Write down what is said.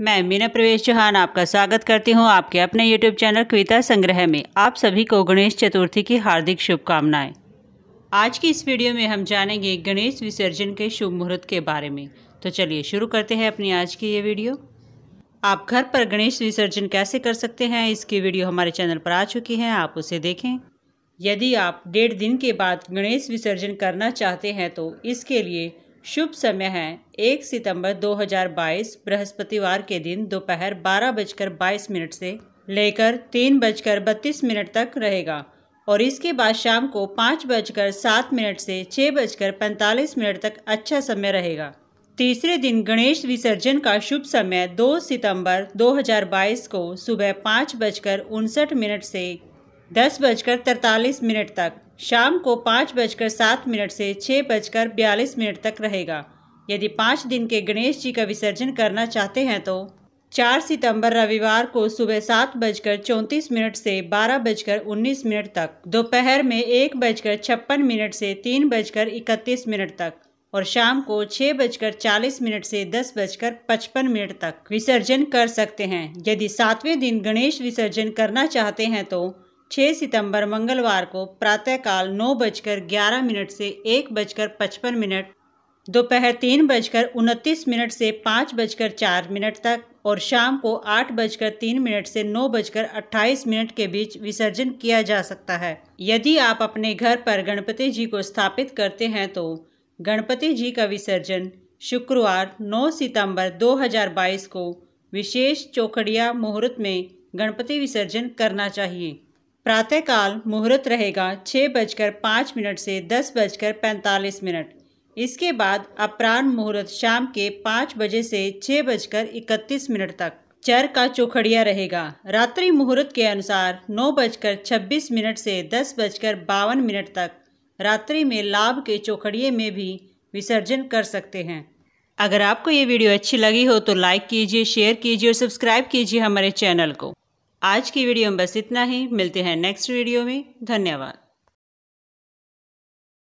मैं मीना प्रवेश चौहान आपका स्वागत करती हूं आपके अपने यूट्यूब चैनल कविता संग्रह में आप सभी को गणेश चतुर्थी की हार्दिक शुभकामनाएं आज की इस वीडियो में हम जानेंगे गणेश विसर्जन के शुभ मुहूर्त के बारे में तो चलिए शुरू करते हैं अपनी आज की ये वीडियो आप घर पर गणेश विसर्जन कैसे कर सकते हैं इसकी वीडियो हमारे चैनल पर आ चुकी है आप उसे देखें यदि आप डेढ़ दिन के बाद गणेश विसर्जन करना चाहते हैं तो इसके लिए शुभ समय है एक सितंबर 2022 बृहस्पतिवार के दिन दोपहर बारह बजकर बाईस मिनट से लेकर तीन बजकर बत्तीस मिनट तक रहेगा और इसके बाद शाम को पाँच बजकर सात मिनट से छः बजकर पैंतालीस मिनट तक अच्छा समय रहेगा तीसरे दिन गणेश विसर्जन का शुभ समय 2 सितंबर 2022 को सुबह पाँच बजकर उनसठ मिनट से दस बजकर तरतालीस मिनट तक शाम को पाँच बजकर सात मिनट से छः बजकर बयालीस मिनट तक रहेगा यदि पाँच दिन के गणेश जी का विसर्जन करना चाहते हैं तो चार सितंबर रविवार को सुबह सात बजकर चौंतीस मिनट से बारह बजकर उन्नीस मिनट तक दोपहर में एक बजकर छप्पन मिनट से तीन बजकर इकतीस मिनट तक और शाम को छः बजकर चालीस मिनट से दस बजकर पचपन मिनट तक विसर्जन कर सकते हैं यदि सातवें दिन गणेश विसर्जन करना चाहते हैं तो 6 सितंबर मंगलवार को प्रातःकाल नौ बजकर ग्यारह मिनट से एक बजकर पचपन मिनट दोपहर तीन बजकर उनतीस मिनट से पाँच बजकर चार मिनट तक और शाम को आठ बजकर तीन मिनट से नौ बजकर अट्ठाईस मिनट के बीच विसर्जन किया जा सकता है यदि आप अपने घर पर गणपति जी को स्थापित करते हैं तो गणपति जी का विसर्जन शुक्रवार 9 सितंबर 2022 को विशेष चौखड़िया मुहूर्त में गणपति विसर्जन करना चाहिए प्रातःकाल मुहूर्त रहेगा छः बजकर पाँच मिनट से दस बजकर पैंतालीस मिनट इसके बाद अपराह्न मुहूर्त शाम के पाँच बजे से छः बजकर इकतीस मिनट तक चर का चौखड़िया रहेगा रात्रि मुहूर्त के अनुसार नौ बजकर छब्बीस मिनट से दस बजकर बावन मिनट तक रात्रि में लाभ के चौखड़िए में भी विसर्जन कर सकते हैं अगर आपको ये वीडियो अच्छी लगी हो तो लाइक कीजिए शेयर कीजिए और सब्सक्राइब कीजिए हमारे चैनल को आज की वीडियो में बस इतना ही मिलते हैं नेक्स्ट वीडियो में धन्यवाद